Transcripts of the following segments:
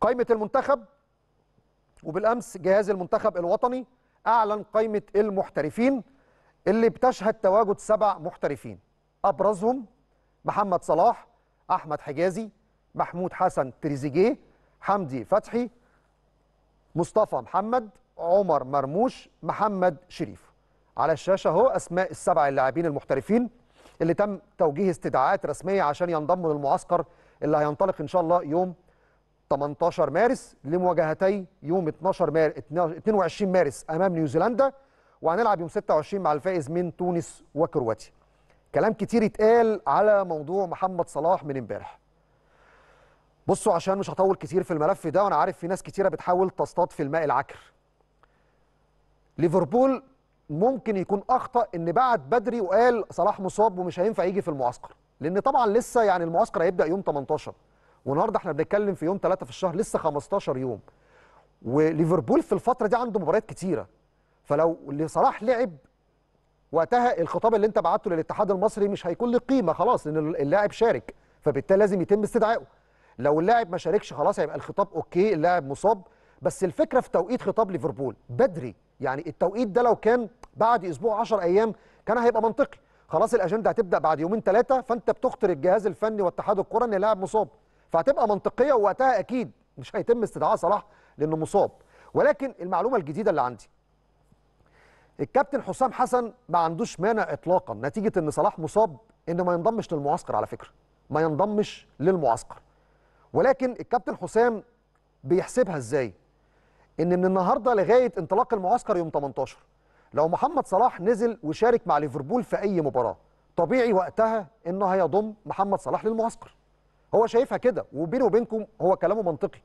قائمة المنتخب وبالأمس جهاز المنتخب الوطني أعلن قائمة المحترفين اللي بتشهد تواجد سبع محترفين أبرزهم محمد صلاح أحمد حجازي محمود حسن تريزيجيه حمدي فتحي مصطفى محمد عمر مرموش محمد شريف على الشاشة هو أسماء السبع اللاعبين المحترفين اللي تم توجيه استدعاءات رسمية عشان ينضموا للمعسكر اللي هينطلق إن شاء الله يوم 18 مارس لمواجهتي يوم 12 مارس 22 مارس امام نيوزيلندا وهنلعب يوم 26 مع الفائز من تونس وكرواتيا. كلام كتير اتقال على موضوع محمد صلاح من امبارح. بصوا عشان مش هطول كتير في الملف ده وانا عارف في ناس كتيره بتحاول تصطاد في الماء العكر. ليفربول ممكن يكون اخطا ان بعد بدري وقال صلاح مصاب ومش هينفع يجي في المعسكر لان طبعا لسه يعني المعسكر هيبدا يوم 18 والنهارده احنا بنتكلم في يوم 3 في الشهر لسه 15 يوم وليفربول في الفتره دي عنده مباريات كتيره فلو صلاح لعب وقتها الخطاب اللي انت بعته للاتحاد المصري مش هيكون له قيمه خلاص لان اللاعب شارك فبالتالي لازم يتم استدعائه لو اللاعب ما شاركش خلاص هيبقى الخطاب اوكي اللاعب مصاب بس الفكره في توقيت خطاب ليفربول بدري يعني التوقيت ده لو كان بعد اسبوع 10 ايام كان هيبقى منطقي خلاص الاجنده هتبدا بعد يومين ثلاثه فانت بتخطر الجهاز الفني واتحاد الكره ان اللاعب مصاب فهتبقى منطقيه ووقتها اكيد مش هيتم استدعاء صلاح لانه مصاب ولكن المعلومه الجديده اللي عندي الكابتن حسام حسن ما عندوش مانع اطلاقا نتيجه ان صلاح مصاب انه ما ينضمش للمعسكر على فكره ما ينضمش للمعسكر ولكن الكابتن حسام بيحسبها ازاي ان من النهارده لغايه انطلاق المعسكر يوم 18 لو محمد صلاح نزل وشارك مع ليفربول في اي مباراه طبيعي وقتها انه هيضم محمد صلاح للمعسكر هو شايفها كده وبيني وبينكم هو كلامه منطقي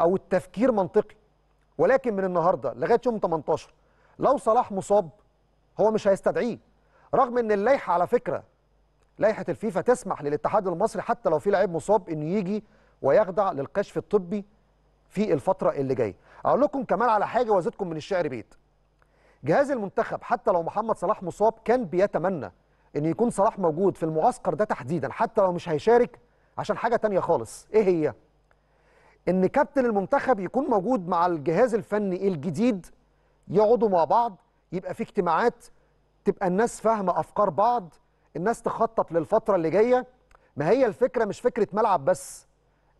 او التفكير منطقي ولكن من النهارده لغايه يوم 18 لو صلاح مصاب هو مش هيستدعيه رغم ان اللائحه على فكره لائحه الفيفا تسمح للاتحاد المصري حتى لو في لعيب مصاب انه يجي ويخضع للكشف الطبي في الفتره اللي جايه اقول لكم كمان على حاجه وازيدكم من الشعر بيت جهاز المنتخب حتى لو محمد صلاح مصاب كان بيتمنى ان يكون صلاح موجود في المعسكر ده تحديدا حتى لو مش هيشارك عشان حاجه تانية خالص ايه هي ان كابتن المنتخب يكون موجود مع الجهاز الفني الجديد يقعدوا مع بعض يبقى في اجتماعات تبقى الناس فاهمه افكار بعض الناس تخطط للفتره اللي جايه ما هي الفكره مش فكره ملعب بس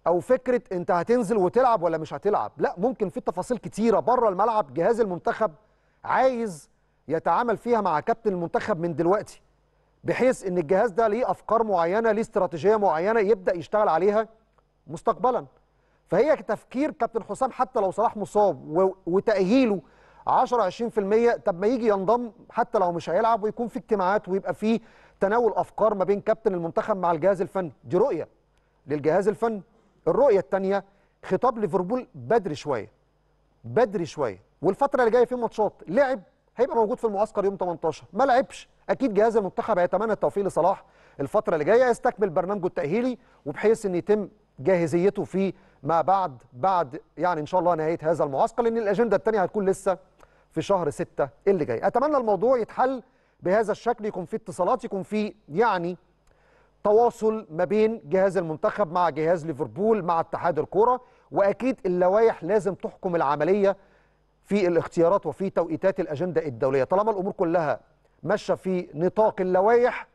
او فكره انت هتنزل وتلعب ولا مش هتلعب لا ممكن في تفاصيل كتيره بره الملعب جهاز المنتخب عايز يتعامل فيها مع كابتن المنتخب من دلوقتي بحيث ان الجهاز ده ليه افكار معينه ليه استراتيجيه معينه يبدا يشتغل عليها مستقبلا فهي تفكير كابتن حسام حتى لو صلاح مصاب وتاهيله 10 20% طب ما يجي ينضم حتى لو مش هيلعب ويكون في اجتماعات ويبقى في تناول افكار ما بين كابتن المنتخب مع الجهاز الفني دي رؤيه للجهاز الفني الرؤيه الثانيه خطاب ليفربول بدري شويه بدري شويه والفتره اللي جايه في ماتشات لعب هيبقى موجود في المعسكر يوم 18 ما لعبش اكيد جهاز المنتخب هيتمنى التوفيق لصلاح الفتره اللي جايه يستكمل برنامجه التاهيلي وبحيث ان يتم جاهزيته في ما بعد بعد يعني ان شاء الله نهايه هذا المعسكر لان الاجنده الثانيه هتكون لسه في شهر 6 اللي جاي اتمنى الموضوع يتحل بهذا الشكل يكون في اتصالات يكون في يعني تواصل ما بين جهاز المنتخب مع جهاز ليفربول مع اتحاد الكوره واكيد اللوائح لازم تحكم العمليه في الاختيارات وفي توقيتات الأجندة الدولية طالما الأمور كلها ماشية في نطاق اللوائح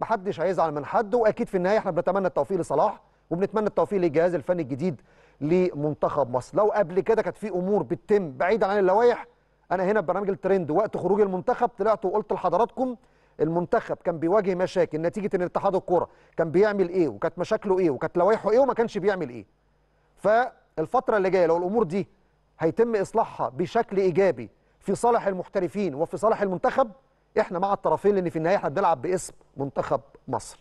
محدش هيزعل من حد وأكيد في النهاية احنا بنتمنى التوفيق لصلاح وبنتمنى التوفيق للجهاز الفني الجديد لمنتخب مصر لو قبل كده كانت في أمور بتتم بعيدا عن اللوائح أنا هنا في برنامج الترند وقت خروج المنتخب طلعت وقلت لحضراتكم المنتخب كان بيواجه مشاكل نتيجه ان اتحاد الكوره كان بيعمل ايه وكانت مشاكله ايه وكانت لوائحه ايه وما كانش بيعمل ايه فالفتره اللي جايه لو الامور دي هيتم إصلاحها بشكل إيجابي في صالح المحترفين وفي صالح المنتخب احنا مع الطرفين لأن في النهاية احنا بنلعب باسم منتخب مصر